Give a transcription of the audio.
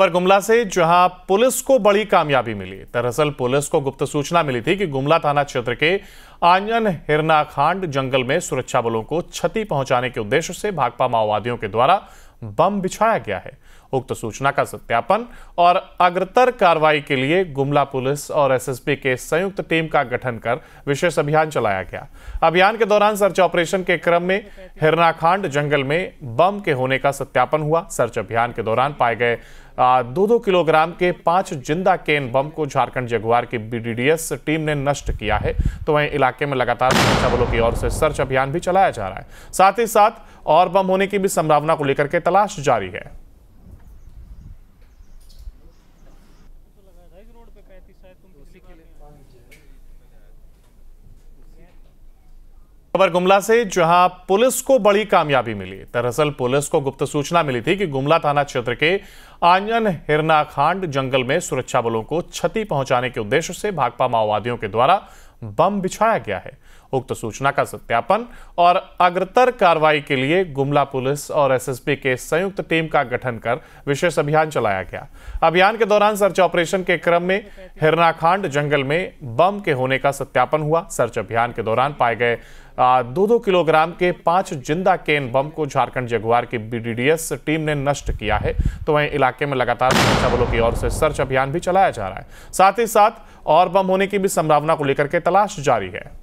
खबर गुमला से जहां पुलिस को बड़ी कामयाबी मिली दरअसल पुलिस को गुप्त सूचना मिली थी कि गुमला थाना क्षेत्र के आंजन हिरनाखांड जंगल में सुरक्षा बलों को क्षति पहुंचाने के उद्देश्य से भाकपा माओवादियों के द्वारा बम बिछाया गया है उक्त सूचना का सत्यापन और अग्रतर कार्रवाई के लिए गुमला पुलिस और एसएसपी के संयुक्त टीम का गठन कर विशेष अभियान चलाया गया अभियान के दौरान सर्च ऑपरेशन के क्रम में हिरनाखांड जंगल में बम के होने का सत्यापन हुआ सर्च अभियान के दौरान पाए गए दो दो किलोग्राम के पांच जिंदा केन बम को झारखंड जगुआर की बीडीडीएस टीम ने नष्ट किया है तो वहीं इलाके में लगातार सुरक्षा बलों की ओर से सर्च अभियान भी चलाया जा रहा है साथ ही साथ और बम होने की भी संभावना को लेकर के तलाश जारी है खबर गुमला से जहां पुलिस को बड़ी कामयाबी मिली दरअसल पुलिस को गुप्त सूचना मिली थी कि गुमला थाना क्षेत्र के आंजन हिरनाखांड जंगल में सुरक्षा बलों को क्षति पहुंचाने के उद्देश्य से भाकपा माओवादियों के द्वारा बम बिछाया गया है उक्त सूचना का सत्यापन और अग्रतर कार्रवाई के लिए गुमला पुलिस और एसएसपी के संयुक्त टीम का गठन कर विशेष अभियान चलाया गया अभियान के दौरान सर्च ऑपरेशन के क्रम में हिरनाखांड जंगल में बम के होने का सत्यापन हुआ सर्च अभियान के दौरान पाए गए दो दो किलोग्राम के पांच जिंदा केन बम को झारखंड जगुआर की बीडीडीएस टीम ने नष्ट किया है तो वहीं इलाके में लगातार सुरक्षा बलों की ओर से सर्च अभियान भी चलाया जा रहा है साथ ही साथ और बम होने की भी संभावना को लेकर के तलाश जारी है